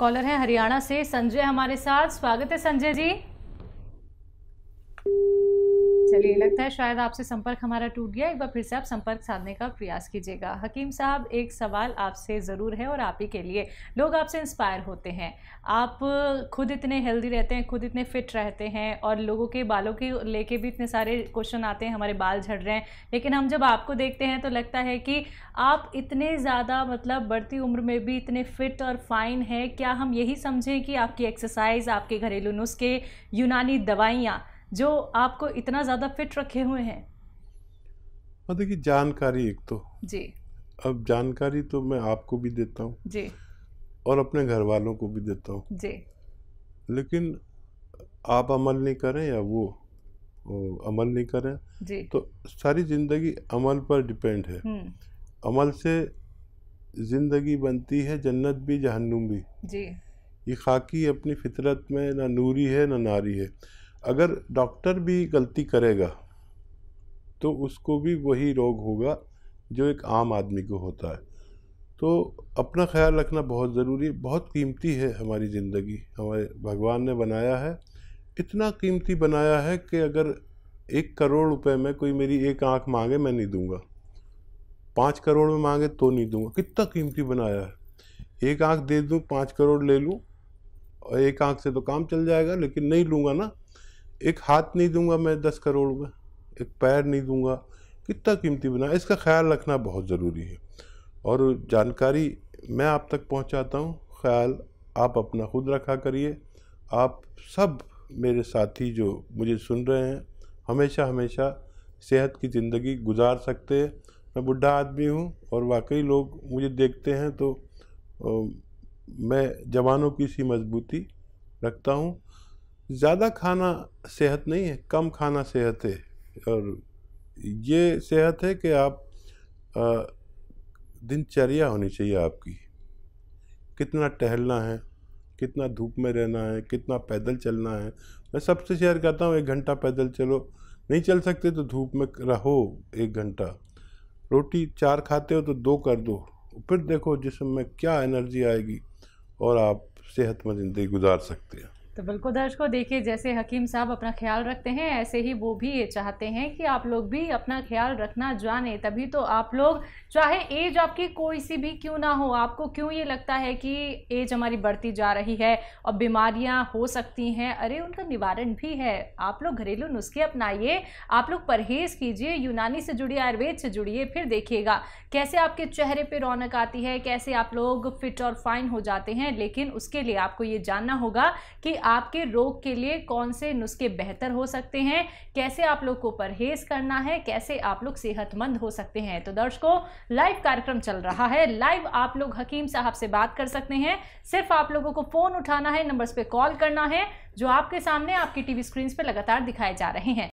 Collar हैं हरियाणा से संजय हमारे साथ स्वागत है संजय जी चलिए लगता है शायद आपसे संपर्क हमारा टूट गया एक बार फिर से आप संपर्क साधने का प्रयास कीजिएगा हकीम साहब एक सवाल आपसे ज़रूर है और आप ही के लिए लोग आपसे इंस्पायर होते हैं आप खुद इतने हेल्दी रहते हैं खुद इतने फिट रहते हैं और लोगों के बालों के लेके भी इतने सारे क्वेश्चन आते हैं हमारे बाल झड़ रहे हैं लेकिन हम जब आपको देखते हैं तो लगता है कि आप इतने ज़्यादा मतलब बढ़ती उम्र में भी इतने फिट और फाइन हैं क्या हम यही समझें कि आपकी एक्सरसाइज आपके घरेलू नुस्खे यूनानी दवाइयाँ जो आपको इतना ज़्यादा फिट रखे हुए हैं हाँ, देखिए जानकारी एक तो जी अब जानकारी तो मैं आपको भी देता हूँ जी और अपने घर वालों को भी देता हूँ जी लेकिन आप अमल नहीं करें या वो अमल नहीं करें जी तो सारी ज़िंदगी अमल पर डिपेंड है हम्म। अमल से ज़िंदगी बनती है जन्नत भी जहन्नुम भी जी ये खाकी अपनी फितरत में ना नूरी है ना नारी है अगर डॉक्टर भी गलती करेगा तो उसको भी वही रोग होगा जो एक आम आदमी को होता है तो अपना ख्याल रखना बहुत ज़रूरी बहुत कीमती है हमारी ज़िंदगी हमारे भगवान ने बनाया है इतना कीमती बनाया है कि अगर एक करोड़ रुपए में कोई मेरी एक आँख मांगे मैं नहीं दूंगा पाँच करोड़ में मांगे तो नहीं दूंगा कितना कीमती बनाया है एक आँख दे दूँ पाँच करोड़ ले लूँ और एक आँख से तो काम चल जाएगा लेकिन नहीं लूँगा ना एक हाथ नहीं दूंगा मैं दस करोड़ में एक पैर नहीं दूंगा कितना कीमती बना इसका ख्याल रखना बहुत ज़रूरी है और जानकारी मैं आप तक पहुंचाता हूं ख्याल आप अपना खुद रखा करिए आप सब मेरे साथी जो मुझे सुन रहे हैं हमेशा हमेशा सेहत की ज़िंदगी गुजार सकते हैं मैं बुढ़ा आदमी हूँ और वाकई लोग मुझे देखते हैं तो मैं जवानों की सी मजबूती रखता हूँ ज़्यादा खाना सेहत नहीं है कम खाना सेहत है और ये सेहत है कि आप दिनचर्या होनी चाहिए आपकी कितना टहलना है कितना धूप में रहना है कितना पैदल चलना है मैं सबसे शेयर करता हूँ एक घंटा पैदल चलो नहीं चल सकते तो धूप में रहो एक घंटा रोटी चार खाते हो तो दो कर दो फिर देखो जिसम में क्या एनर्जी आएगी और आप सेहतमंद ज़िंदगी गुजार सकते हैं तो बिल्कुल दर्शकों देखिए जैसे हकीम साहब अपना ख्याल रखते हैं ऐसे ही वो भी ये चाहते हैं कि आप लोग भी अपना ख्याल रखना जाने तभी तो आप लोग चाहे एज आपकी कोई सी भी क्यों ना हो आपको क्यों ये लगता है कि एज हमारी बढ़ती जा रही है और बीमारियां हो सकती हैं अरे उनका निवारण भी है आप लोग घरेलू नुस्खे अपनाइए आप लोग परहेज कीजिए यूनानी से जुड़िए आयुर्वेद से जुड़िए फिर देखिएगा कैसे आपके चेहरे पर रौनक आती है कैसे आप लोग फिट और फाइन हो जाते हैं लेकिन उसके लिए आपको ये जानना होगा कि आपके रोग के लिए कौन से नुस्खे बेहतर हो सकते हैं कैसे आप लोग को परहेज करना है कैसे आप लोग सेहतमंद हो सकते हैं तो दर्शकों लाइव कार्यक्रम चल रहा है लाइव आप लोग हकीम साहब से बात कर सकते हैं सिर्फ आप लोगों को फ़ोन उठाना है नंबर्स पे कॉल करना है जो आपके सामने आपकी टीवी स्क्रीन पर लगातार दिखाए जा रहे हैं